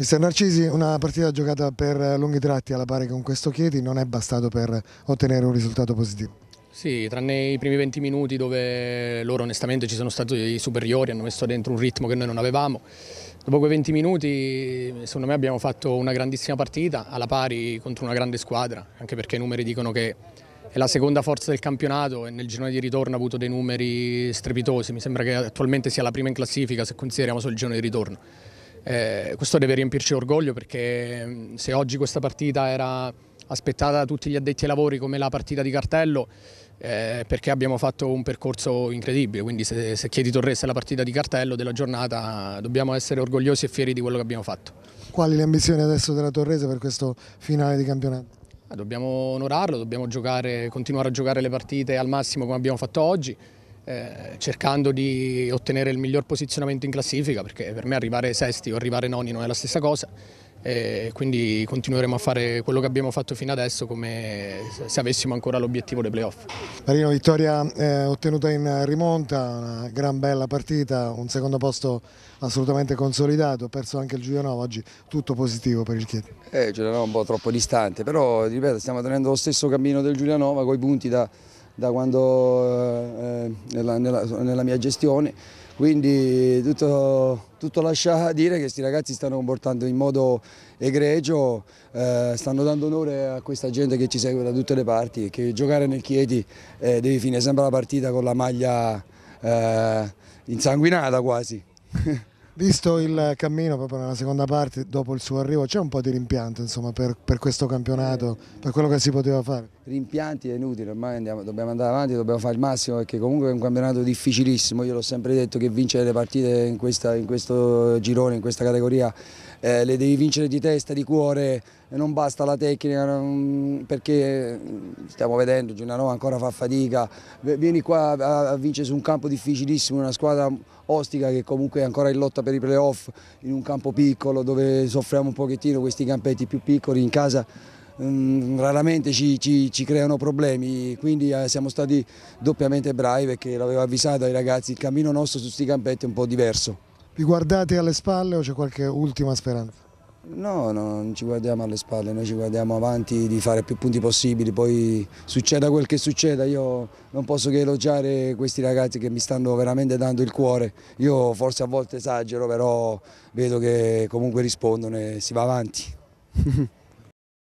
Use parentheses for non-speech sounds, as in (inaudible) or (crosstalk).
Mister Narcisi, una partita giocata per lunghi tratti alla pari con questo Chieti non è bastato per ottenere un risultato positivo. Sì, tranne i primi 20 minuti dove loro onestamente ci sono stati i superiori, hanno messo dentro un ritmo che noi non avevamo. Dopo quei 20 minuti secondo me abbiamo fatto una grandissima partita alla pari contro una grande squadra, anche perché i numeri dicono che è la seconda forza del campionato e nel girone di ritorno ha avuto dei numeri strepitosi, mi sembra che attualmente sia la prima in classifica se consideriamo solo il girone di ritorno. Eh, questo deve riempirci orgoglio perché mm, se oggi questa partita era aspettata da tutti gli addetti ai lavori come la partita di cartello, eh, perché abbiamo fatto un percorso incredibile, quindi se, se Chieti Torres la partita di cartello della giornata dobbiamo essere orgogliosi e fieri di quello che abbiamo fatto. Quali le ambizioni adesso della Torrese per questo finale di campionato? Ah, dobbiamo onorarlo, dobbiamo giocare, continuare a giocare le partite al massimo come abbiamo fatto oggi, eh, cercando di ottenere il miglior posizionamento in classifica perché per me arrivare sesti o arrivare noni non è la stessa cosa e quindi continueremo a fare quello che abbiamo fatto fino adesso come se avessimo ancora l'obiettivo dei playoff. Marino, vittoria eh, ottenuta in rimonta, una gran bella partita, un secondo posto assolutamente consolidato, perso anche il Giulianova oggi, tutto positivo per il Chieti. Eh, Giulianova un po' troppo distante, però ripeto stiamo tenendo lo stesso cammino del Giulianova con i punti da da quando eh, eh, nella, nella, nella, mia gestione, quindi tutto, tutto lascia dire che questi ragazzi stanno comportando in modo egregio, eh, stanno dando onore a questa gente che ci segue da tutte le parti che giocare nel Chieti eh, devi finire sempre la partita con la maglia eh, insanguinata quasi. (laughs) Visto il cammino proprio nella seconda parte, dopo il suo arrivo, c'è un po' di rimpianto insomma, per, per questo campionato, per quello che si poteva fare? rimpianti è inutile, ormai andiamo, dobbiamo andare avanti, dobbiamo fare il massimo perché comunque è un campionato difficilissimo, io l'ho sempre detto che vincere le partite in, questa, in questo girone, in questa categoria, eh, le devi vincere di testa, di cuore, non basta la tecnica non, perché eh, stiamo vedendo Giulianova ancora fa fatica, vieni qua a, a vincere su un campo difficilissimo, una squadra ostica che comunque è ancora in lotta per i playoff, in un campo piccolo dove soffriamo un pochettino questi campetti più piccoli in casa Mm, raramente ci, ci, ci, creano problemi, quindi eh, siamo stati doppiamente bravi perché l'avevo avvisato ai ragazzi, il cammino nostro su questi campetti è un po' diverso. Vi guardate alle spalle o c'è qualche ultima speranza? No, no, non ci guardiamo alle spalle, noi ci guardiamo avanti di fare più punti possibili, poi succeda quel che succeda, io non posso che elogiare questi ragazzi che mi stanno veramente dando il cuore, io forse a volte esagero però vedo che comunque rispondono e si va avanti. (laughs)